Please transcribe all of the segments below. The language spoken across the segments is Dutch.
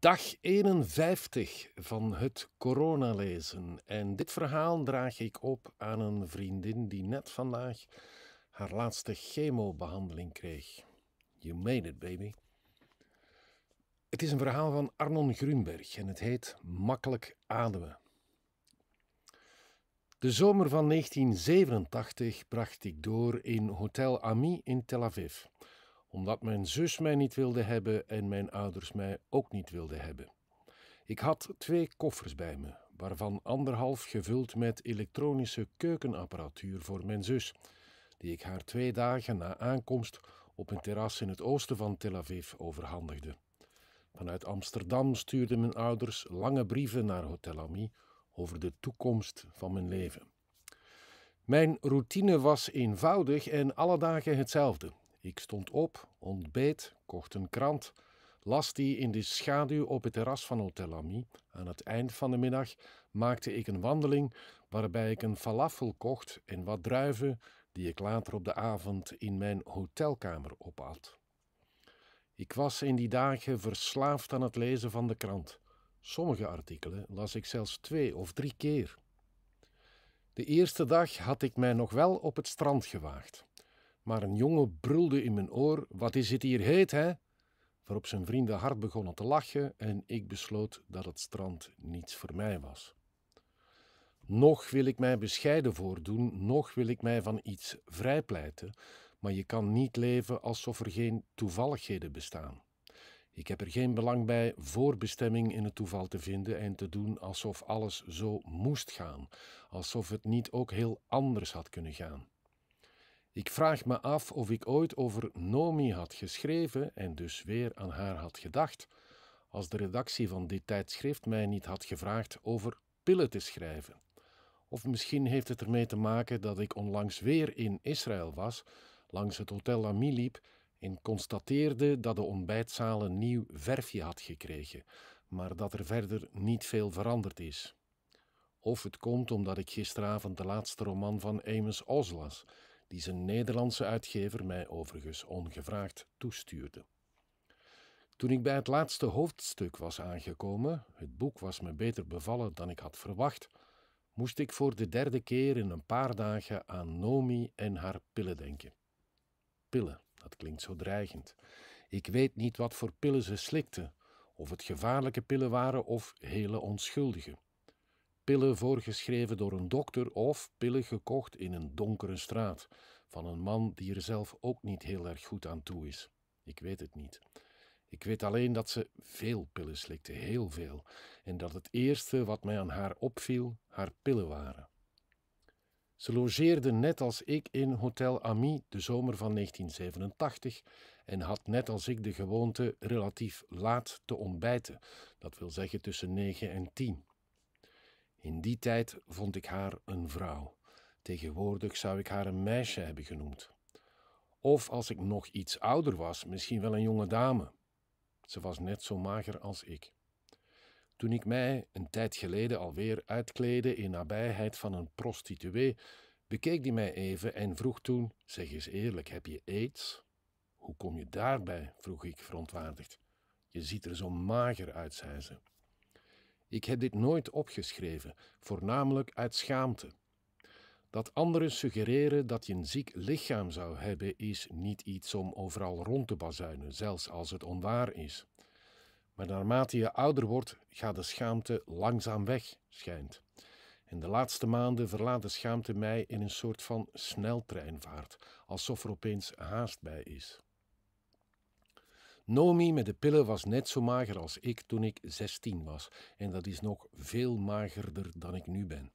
Dag 51 van het coronalezen. En dit verhaal draag ik op aan een vriendin die net vandaag haar laatste chemobehandeling kreeg. You made it, baby. Het is een verhaal van Arnon Grunberg en het heet Makkelijk ademen. De zomer van 1987 bracht ik door in Hotel Ami in Tel Aviv omdat mijn zus mij niet wilde hebben en mijn ouders mij ook niet wilden hebben. Ik had twee koffers bij me, waarvan anderhalf gevuld met elektronische keukenapparatuur voor mijn zus, die ik haar twee dagen na aankomst op een terras in het oosten van Tel Aviv overhandigde. Vanuit Amsterdam stuurden mijn ouders lange brieven naar Hotel Ami over de toekomst van mijn leven. Mijn routine was eenvoudig en alle dagen hetzelfde. Ik stond op, ontbeet, kocht een krant, las die in de schaduw op het terras van Hotel Ami. Aan het eind van de middag maakte ik een wandeling waarbij ik een falafel kocht en wat druiven die ik later op de avond in mijn hotelkamer opat. Ik was in die dagen verslaafd aan het lezen van de krant. Sommige artikelen las ik zelfs twee of drie keer. De eerste dag had ik mij nog wel op het strand gewaagd maar een jongen brulde in mijn oor: Wat is het hier heet, hè? Waarop zijn vrienden hard begonnen te lachen en ik besloot dat het strand niets voor mij was. Nog wil ik mij bescheiden voordoen, nog wil ik mij van iets vrijpleiten, maar je kan niet leven alsof er geen toevalligheden bestaan. Ik heb er geen belang bij voorbestemming in het toeval te vinden en te doen alsof alles zo moest gaan, alsof het niet ook heel anders had kunnen gaan. Ik vraag me af of ik ooit over Nomi had geschreven en dus weer aan haar had gedacht, als de redactie van dit tijdschrift mij niet had gevraagd over pillen te schrijven. Of misschien heeft het ermee te maken dat ik onlangs weer in Israël was, langs het Hotel Ami liep en constateerde dat de ontbijtzaal een nieuw verfje had gekregen, maar dat er verder niet veel veranderd is. Of het komt omdat ik gisteravond de laatste roman van Amos Oz las die zijn Nederlandse uitgever mij overigens ongevraagd toestuurde. Toen ik bij het laatste hoofdstuk was aangekomen, het boek was me beter bevallen dan ik had verwacht, moest ik voor de derde keer in een paar dagen aan Nomi en haar pillen denken. Pillen, dat klinkt zo dreigend. Ik weet niet wat voor pillen ze slikte, of het gevaarlijke pillen waren of hele onschuldige pillen voorgeschreven door een dokter of pillen gekocht in een donkere straat van een man die er zelf ook niet heel erg goed aan toe is. Ik weet het niet. Ik weet alleen dat ze veel pillen slikte, heel veel, en dat het eerste wat mij aan haar opviel haar pillen waren. Ze logeerde net als ik in Hotel Ami de zomer van 1987 en had net als ik de gewoonte relatief laat te ontbijten, dat wil zeggen tussen 9 en 10. In die tijd vond ik haar een vrouw. Tegenwoordig zou ik haar een meisje hebben genoemd. Of als ik nog iets ouder was, misschien wel een jonge dame. Ze was net zo mager als ik. Toen ik mij een tijd geleden alweer uitkleedde in nabijheid van een prostituee, bekeek die mij even en vroeg toen: Zeg eens eerlijk, heb je aids? Hoe kom je daarbij? vroeg ik verontwaardigd. Je ziet er zo mager uit, zei ze. Ik heb dit nooit opgeschreven, voornamelijk uit schaamte. Dat anderen suggereren dat je een ziek lichaam zou hebben, is niet iets om overal rond te bazuinen, zelfs als het onwaar is. Maar naarmate je ouder wordt, gaat de schaamte langzaam weg, schijnt. In de laatste maanden verlaat de schaamte mij in een soort van sneltreinvaart, alsof er opeens haast bij is. Nomi met de pillen was net zo mager als ik toen ik 16 was. En dat is nog veel magerder dan ik nu ben.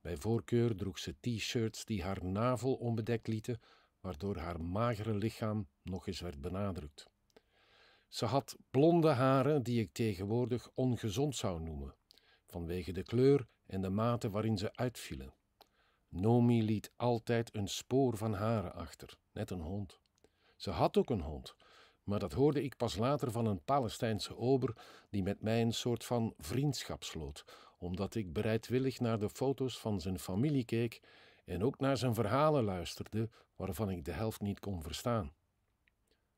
Bij voorkeur droeg ze t-shirts die haar navel onbedekt lieten, waardoor haar magere lichaam nog eens werd benadrukt. Ze had blonde haren die ik tegenwoordig ongezond zou noemen, vanwege de kleur en de mate waarin ze uitvielen. Nomi liet altijd een spoor van haren achter, net een hond. Ze had ook een hond, maar dat hoorde ik pas later van een Palestijnse ober die met mij een soort van vriendschap sloot, omdat ik bereidwillig naar de foto's van zijn familie keek en ook naar zijn verhalen luisterde, waarvan ik de helft niet kon verstaan.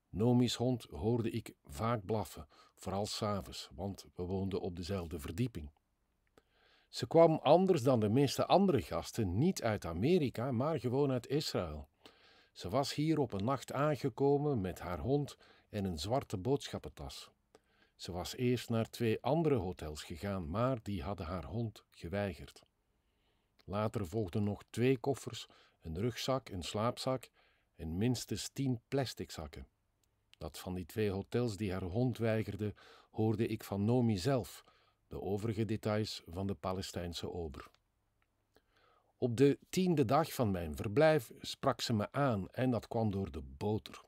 Nomi's hond hoorde ik vaak blaffen, vooral s'avonds, want we woonden op dezelfde verdieping. Ze kwam anders dan de meeste andere gasten niet uit Amerika, maar gewoon uit Israël. Ze was hier op een nacht aangekomen met haar hond en een zwarte boodschappentas. Ze was eerst naar twee andere hotels gegaan, maar die hadden haar hond geweigerd. Later volgden nog twee koffers, een rugzak, een slaapzak en minstens tien plastic zakken. Dat van die twee hotels die haar hond weigerde, hoorde ik van Nomi zelf, de overige details van de Palestijnse ober. Op de tiende dag van mijn verblijf sprak ze me aan en dat kwam door de boter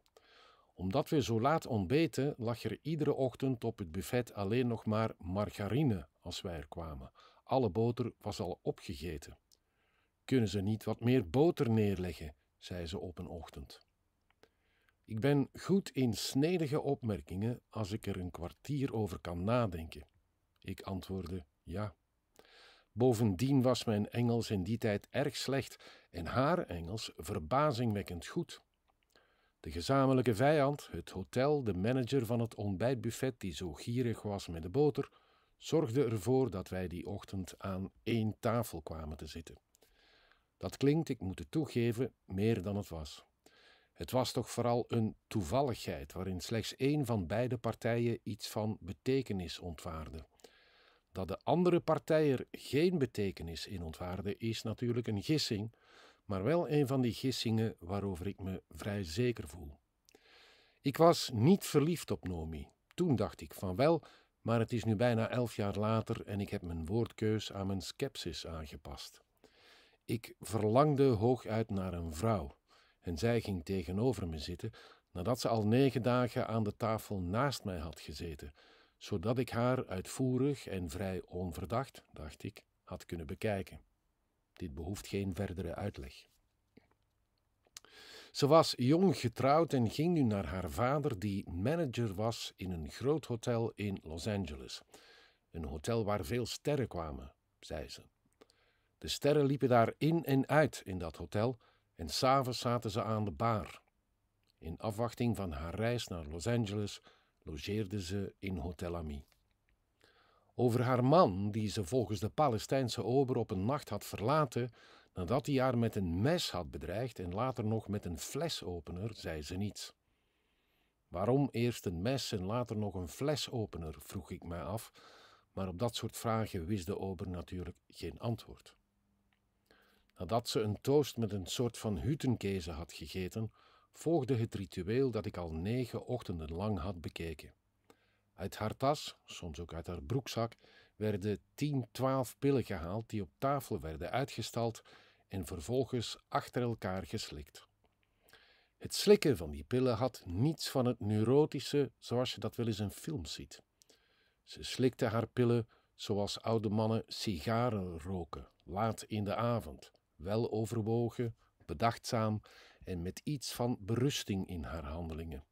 omdat we zo laat ontbeten, lag er iedere ochtend op het buffet alleen nog maar margarine als wij er kwamen. Alle boter was al opgegeten. Kunnen ze niet wat meer boter neerleggen? zei ze op een ochtend. Ik ben goed in snedige opmerkingen als ik er een kwartier over kan nadenken. Ik antwoordde ja. Bovendien was mijn Engels in die tijd erg slecht en haar Engels verbazingwekkend goed. De gezamenlijke vijand, het hotel, de manager van het ontbijtbuffet die zo gierig was met de boter, zorgde ervoor dat wij die ochtend aan één tafel kwamen te zitten. Dat klinkt, ik moet het toegeven, meer dan het was. Het was toch vooral een toevalligheid waarin slechts één van beide partijen iets van betekenis ontwaarde. Dat de andere partij er geen betekenis in ontwaarde is natuurlijk een gissing, maar wel een van die gissingen waarover ik me vrij zeker voel. Ik was niet verliefd op Nomi. Toen dacht ik van wel, maar het is nu bijna elf jaar later en ik heb mijn woordkeus aan mijn scepsis aangepast. Ik verlangde hooguit naar een vrouw en zij ging tegenover me zitten nadat ze al negen dagen aan de tafel naast mij had gezeten, zodat ik haar uitvoerig en vrij onverdacht, dacht ik, had kunnen bekijken. Dit behoeft geen verdere uitleg. Ze was jong getrouwd en ging nu naar haar vader, die manager was in een groot hotel in Los Angeles. Een hotel waar veel sterren kwamen, zei ze. De sterren liepen daar in en uit in dat hotel en s'avonds zaten ze aan de bar. In afwachting van haar reis naar Los Angeles logeerde ze in Hotel Ami over haar man, die ze volgens de Palestijnse ober op een nacht had verlaten nadat hij haar met een mes had bedreigd en later nog met een flesopener, zei ze niets. Waarom eerst een mes en later nog een flesopener, vroeg ik mij af, maar op dat soort vragen wist de ober natuurlijk geen antwoord. Nadat ze een toast met een soort van hutenkezen had gegeten, volgde het ritueel dat ik al negen ochtenden lang had bekeken. Uit haar tas, soms ook uit haar broekzak, werden 10, 12 pillen gehaald die op tafel werden uitgestald en vervolgens achter elkaar geslikt. Het slikken van die pillen had niets van het neurotische zoals je dat wel eens in films ziet. Ze slikte haar pillen zoals oude mannen sigaren roken, laat in de avond, wel overwogen, bedachtzaam en met iets van berusting in haar handelingen.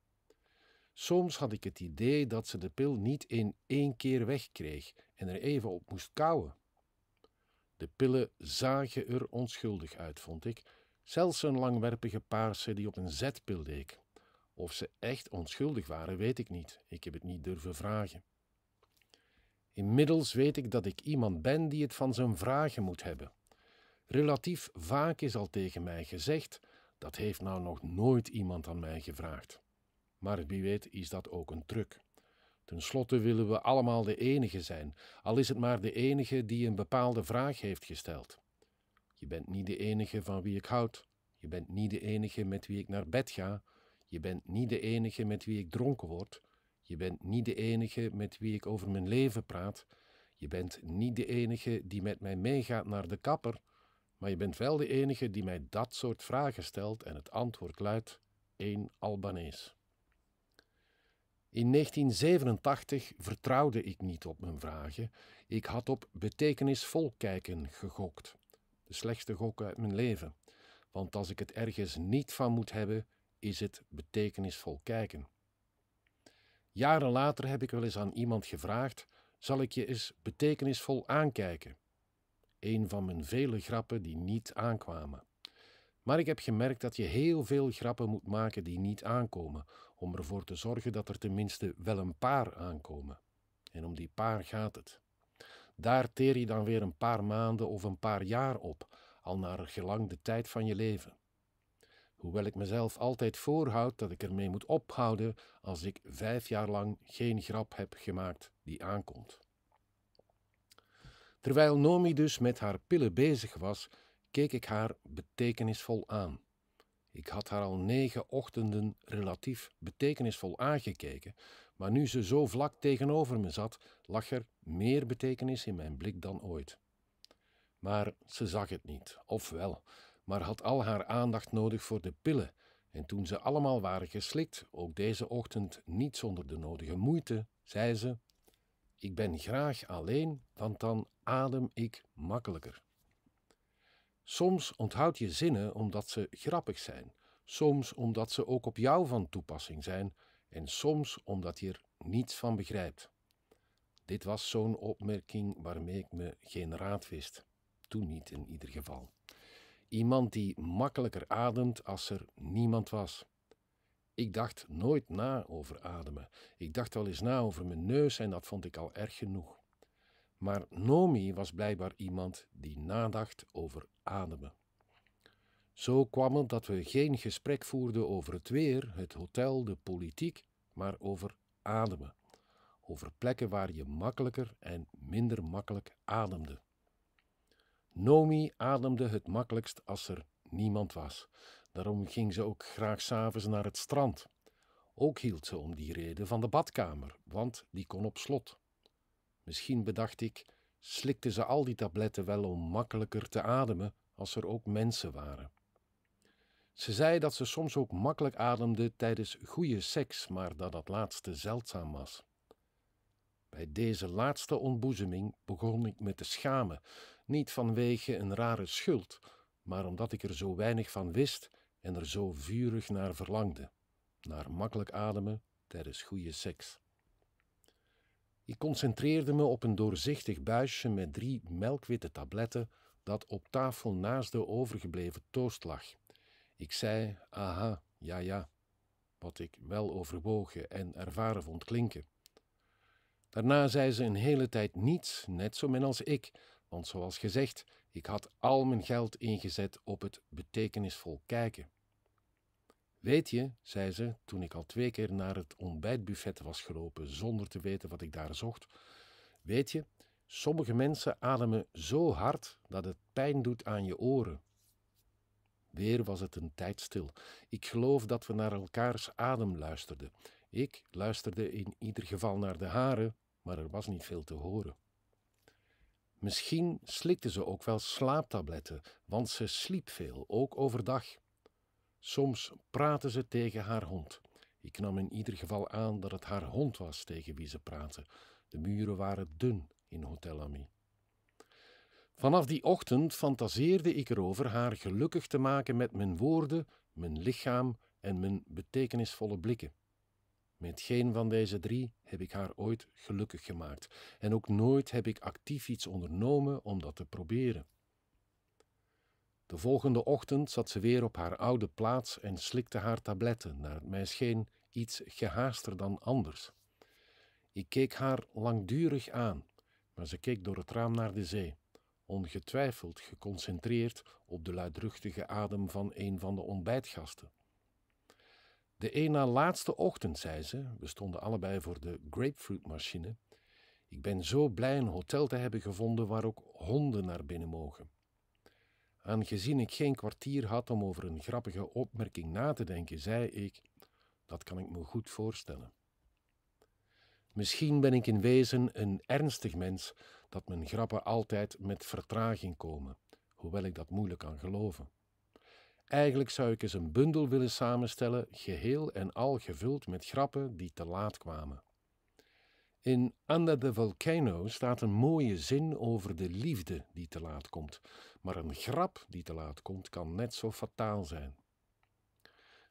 Soms had ik het idee dat ze de pil niet in één keer wegkreeg en er even op moest kouwen. De pillen zagen er onschuldig uit, vond ik. Zelfs een langwerpige paarse die op een zetpil leek. Of ze echt onschuldig waren, weet ik niet. Ik heb het niet durven vragen. Inmiddels weet ik dat ik iemand ben die het van zijn vragen moet hebben. Relatief vaak is al tegen mij gezegd: dat heeft nou nog nooit iemand aan mij gevraagd. Maar wie weet is dat ook een truc. Ten slotte willen we allemaal de enige zijn, al is het maar de enige die een bepaalde vraag heeft gesteld. Je bent niet de enige van wie ik houd. Je bent niet de enige met wie ik naar bed ga. Je bent niet de enige met wie ik dronken word. Je bent niet de enige met wie ik over mijn leven praat. Je bent niet de enige die met mij meegaat naar de kapper. Maar je bent wel de enige die mij dat soort vragen stelt en het antwoord luidt: één Albanees. In 1987 vertrouwde ik niet op mijn vragen. Ik had op betekenisvol kijken gegokt. De slechtste gok uit mijn leven. Want als ik het ergens niet van moet hebben, is het betekenisvol kijken. Jaren later heb ik wel eens aan iemand gevraagd: zal ik je eens betekenisvol aankijken? Een van mijn vele grappen die niet aankwamen. Maar ik heb gemerkt dat je heel veel grappen moet maken die niet aankomen, om ervoor te zorgen dat er tenminste wel een paar aankomen. En om die paar gaat het. Daar teer je dan weer een paar maanden of een paar jaar op, al naar gelang de tijd van je leven. Hoewel ik mezelf altijd voorhoud dat ik ermee moet ophouden als ik vijf jaar lang geen grap heb gemaakt die aankomt. Terwijl Nomi dus met haar pillen bezig was, keek ik haar betekenisvol aan. Ik had haar al negen ochtenden relatief betekenisvol aangekeken, maar nu ze zo vlak tegenover me zat, lag er meer betekenis in mijn blik dan ooit. Maar ze zag het niet, of wel, maar had al haar aandacht nodig voor de pillen. En toen ze allemaal waren geslikt, ook deze ochtend niet zonder de nodige moeite, zei ze: Ik ben graag alleen, want dan adem ik makkelijker. Soms onthoud je zinnen omdat ze grappig zijn, soms omdat ze ook op jou van toepassing zijn en soms omdat je er niets van begrijpt. Dit was zo'n opmerking waarmee ik me geen raad wist. Toen niet in ieder geval. Iemand die makkelijker ademt als er niemand was. Ik dacht nooit na over ademen. Ik dacht wel eens na over mijn neus en dat vond ik al erg genoeg. Maar Nomi was blijkbaar iemand die nadacht over ademen. Zo kwam het dat we geen gesprek voerden over het weer, het hotel, de politiek, maar over ademen. Over plekken waar je makkelijker en minder makkelijk ademde. Nomi ademde het makkelijkst als er niemand was. Daarom ging ze ook graag s'avonds naar het strand. Ook hield ze om die reden van de badkamer, want die kon op slot. Misschien bedacht ik, slikten ze al die tabletten wel om makkelijker te ademen als er ook mensen waren. Ze zei dat ze soms ook makkelijk ademde tijdens goede seks, maar dat dat laatste zeldzaam was. Bij deze laatste ontboezeming begon ik me te schamen, niet vanwege een rare schuld, maar omdat ik er zo weinig van wist en er zo vurig naar verlangde, naar makkelijk ademen tijdens goede seks. Ik concentreerde me op een doorzichtig buisje met drie melkwitte tabletten dat op tafel naast de overgebleven toast lag. Ik zei, aha, ja, ja, wat ik wel overwogen en ervaren vond klinken. Daarna zei ze een hele tijd niets, net zo min als ik, want zoals gezegd, ik had al mijn geld ingezet op het betekenisvol kijken. Weet je, zei ze, toen ik al twee keer naar het ontbijtbuffet was gelopen zonder te weten wat ik daar zocht, weet je, sommige mensen ademen zo hard dat het pijn doet aan je oren. Weer was het een tijd stil. Ik geloof dat we naar elkaars adem luisterden. Ik luisterde in ieder geval naar de haren, maar er was niet veel te horen. Misschien slikte ze ook wel slaaptabletten, want ze sliep veel, ook overdag. Soms praten ze tegen haar hond. Ik nam in ieder geval aan dat het haar hond was tegen wie ze praatte. De muren waren dun in Hotel Ami. Vanaf die ochtend fantaseerde ik erover haar gelukkig te maken met mijn woorden, mijn lichaam en mijn betekenisvolle blikken. Met geen van deze drie heb ik haar ooit gelukkig gemaakt en ook nooit heb ik actief iets ondernomen om dat te proberen. De volgende ochtend zat ze weer op haar oude plaats en slikte haar tabletten, naar het mij scheen iets gehaaster dan anders. Ik keek haar langdurig aan, maar ze keek door het raam naar de zee, ongetwijfeld geconcentreerd op de luidruchtige adem van een van de ontbijtgasten. De een na laatste ochtend, zei ze, we stonden allebei voor de grapefruitmachine. Ik ben zo blij een hotel te hebben gevonden waar ook honden naar binnen mogen. Aangezien ik geen kwartier had om over een grappige opmerking na te denken, zei ik: Dat kan ik me goed voorstellen. Misschien ben ik in wezen een ernstig mens dat mijn grappen altijd met vertraging komen, hoewel ik dat moeilijk kan geloven. Eigenlijk zou ik eens een bundel willen samenstellen, geheel en al gevuld met grappen die te laat kwamen. In Under the Volcano staat een mooie zin over de liefde die te laat komt, maar een grap die te laat komt kan net zo fataal zijn.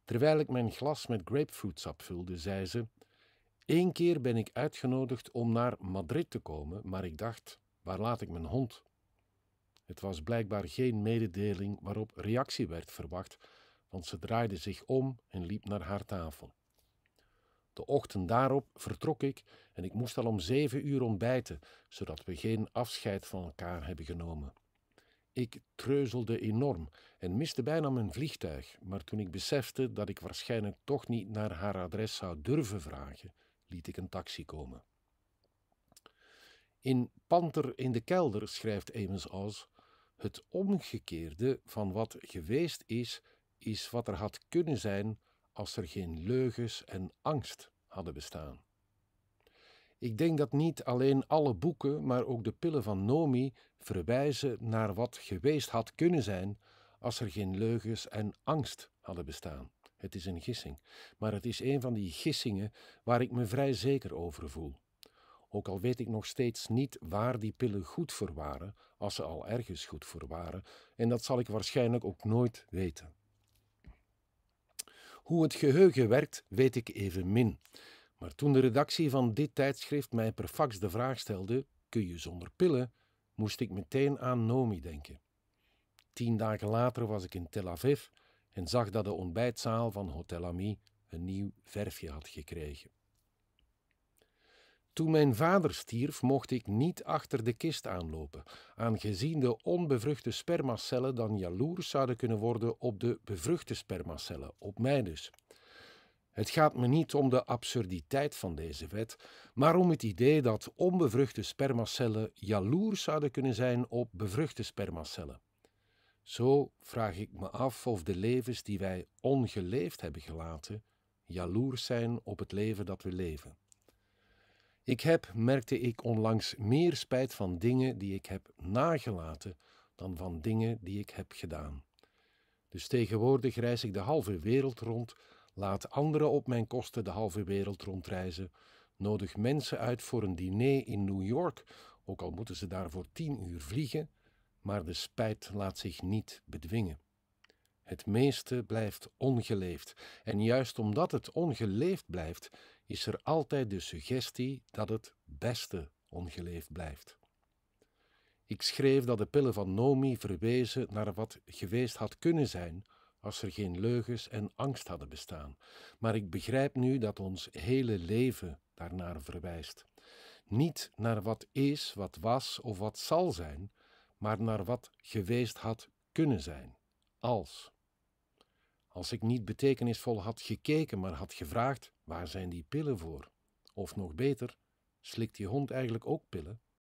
Terwijl ik mijn glas met grapefruitsap vulde, zei ze: Eén keer ben ik uitgenodigd om naar Madrid te komen, maar ik dacht: waar laat ik mijn hond? Het was blijkbaar geen mededeling waarop reactie werd verwacht, want ze draaide zich om en liep naar haar tafel. De ochtend daarop vertrok ik en ik moest al om zeven uur ontbijten, zodat we geen afscheid van elkaar hebben genomen. Ik treuzelde enorm en miste bijna mijn vliegtuig, maar toen ik besefte dat ik waarschijnlijk toch niet naar haar adres zou durven vragen, liet ik een taxi komen. In Panter in de kelder schrijft Amos Oz: Het omgekeerde van wat geweest is, is wat er had kunnen zijn als er geen leugens en angst hadden bestaan. Ik denk dat niet alleen alle boeken, maar ook de pillen van Nomi verwijzen naar wat geweest had kunnen zijn als er geen leugens en angst hadden bestaan. Het is een gissing, maar het is een van die gissingen waar ik me vrij zeker over voel. Ook al weet ik nog steeds niet waar die pillen goed voor waren, als ze al ergens goed voor waren, en dat zal ik waarschijnlijk ook nooit weten. Hoe het geheugen werkt, weet ik evenmin. Maar toen de redactie van dit tijdschrift mij per fax de vraag stelde: kun je zonder pillen? moest ik meteen aan Nomi denken. Tien dagen later was ik in Tel Aviv en zag dat de ontbijtzaal van Hotel Ami een nieuw verfje had gekregen. Toen mijn vader stierf, mocht ik niet achter de kist aanlopen, aangezien de onbevruchte spermacellen dan jaloers zouden kunnen worden op de bevruchte spermacellen, op mij dus. Het gaat me niet om de absurditeit van deze wet, maar om het idee dat onbevruchte spermacellen jaloers zouden kunnen zijn op bevruchte spermacellen. Zo vraag ik me af of de levens die wij ongeleefd hebben gelaten, jaloers zijn op het leven dat we leven. Ik heb, merkte ik onlangs, meer spijt van dingen die ik heb nagelaten dan van dingen die ik heb gedaan. Dus tegenwoordig reis ik de halve wereld rond, laat anderen op mijn kosten de halve wereld rondreizen, nodig mensen uit voor een diner in New York, ook al moeten ze daarvoor tien uur vliegen, maar de spijt laat zich niet bedwingen. Het meeste blijft ongeleefd, en juist omdat het ongeleefd blijft, is er altijd de suggestie dat het beste ongeleefd blijft. Ik schreef dat de pillen van Nomi verwezen naar wat geweest had kunnen zijn als er geen leugens en angst hadden bestaan. Maar ik begrijp nu dat ons hele leven daarnaar verwijst. Niet naar wat is, wat was of wat zal zijn, maar naar wat geweest had kunnen zijn. Als. Als ik niet betekenisvol had gekeken, maar had gevraagd: waar zijn die pillen voor? Of nog beter, slikt die hond eigenlijk ook pillen?